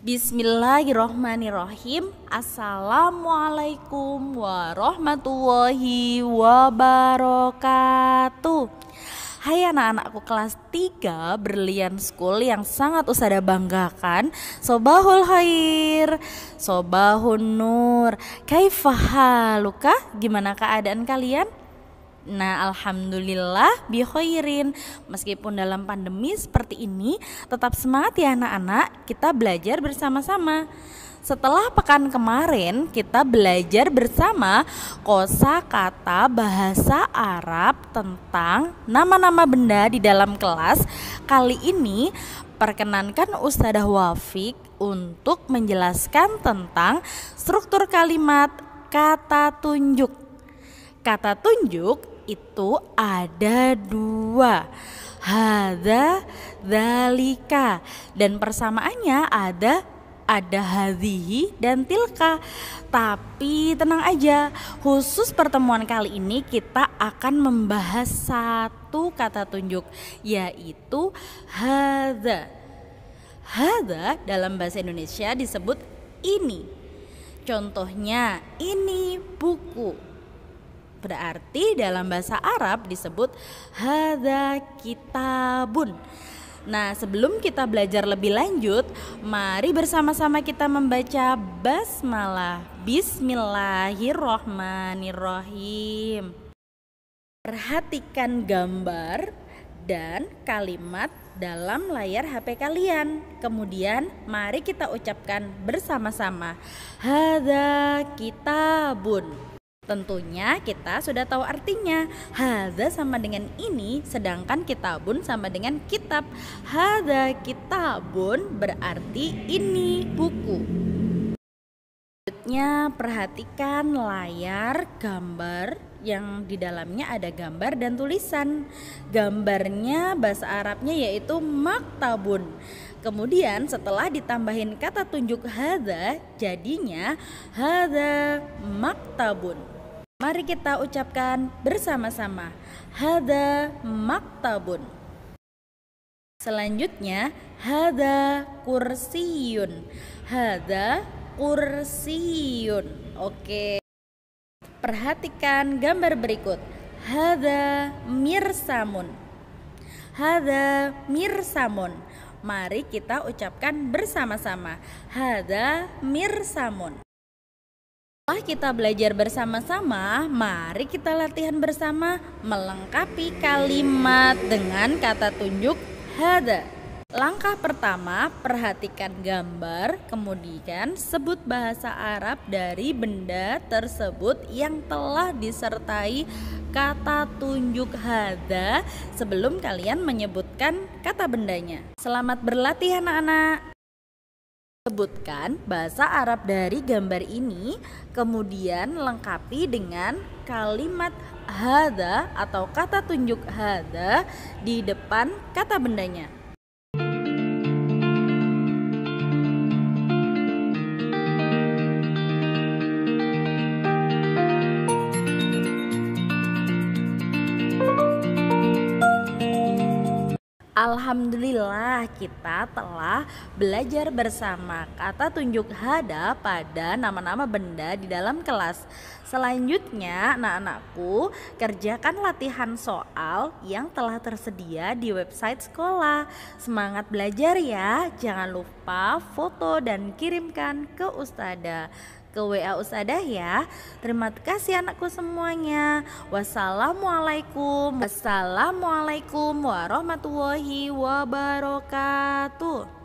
Bismillahirrohmanirrohim Assalamualaikum warahmatullahi wabarakatuh Hai anak-anakku kelas 3 Berlian School yang sangat usada banggakan Sobahul khair Sobahun nur Kaifahaluka Gimana keadaan kalian? Nah, alhamdulillah bihoirin. Meskipun dalam pandemi seperti ini, tetap semangat ya anak-anak, kita belajar bersama-sama. Setelah pekan kemarin kita belajar bersama kosa kata bahasa Arab tentang nama-nama benda di dalam kelas. Kali ini perkenankan ustadzah Wafik untuk menjelaskan tentang struktur kalimat kata tunjuk. Kata tunjuk itu ada dua Hada Dalika Dan persamaannya ada ada hadhihi dan tilka. Tapi tenang aja, khusus pertemuan kali ini kita akan membahas satu kata tunjuk yaitu hada. Hada dalam bahasa Indonesia disebut ini. Contohnya ini buku. Berarti dalam bahasa Arab disebut hada kitabun. Nah, sebelum kita belajar lebih lanjut, mari bersama-sama kita membaca basmalah. Bismillahirrohmanirrohim. Perhatikan gambar dan kalimat dalam layar HP kalian. Kemudian, mari kita ucapkan bersama-sama. hada kitabun. Tentunya kita sudah tahu artinya. Hada sama dengan ini, sedangkan kitabun sama dengan kitab. Hada kitabun berarti ini buku. Selanjutnya perhatikan layar gambar yang di dalamnya ada gambar dan tulisan. Gambarnya bahasa Arabnya yaitu maktabun. Kemudian setelah ditambahin kata tunjuk hada jadinya hada maktabun. Mari kita ucapkan bersama-sama Hada maktabun Selanjutnya Hada kursiyun Hada kursiyun Oke Perhatikan gambar berikut Hada mirsamun Hada mirsamun Mari kita ucapkan bersama-sama Hada mirsamun setelah kita belajar bersama-sama, mari kita latihan bersama melengkapi kalimat dengan kata tunjuk hada. Langkah pertama, perhatikan gambar, kemudian sebut bahasa Arab dari benda tersebut yang telah disertai kata tunjuk hada sebelum kalian menyebutkan kata bendanya. Selamat berlatih anak-anak. Sebutkan bahasa Arab dari gambar ini, kemudian lengkapi dengan kalimat hada atau kata tunjuk hada di depan kata bendanya. Alhamdulillah kita telah belajar bersama kata tunjuk hada pada nama-nama benda di dalam kelas. Selanjutnya, anak-anakku, kerjakan latihan soal yang telah tersedia di website sekolah. Semangat belajar ya. Jangan lupa foto dan kirimkan ke ustada ke WA Usadah ya. Terima kasih anakku semuanya. Wassalamualaikum. Wassalamualaikum warahmatullahi wabarakatuh.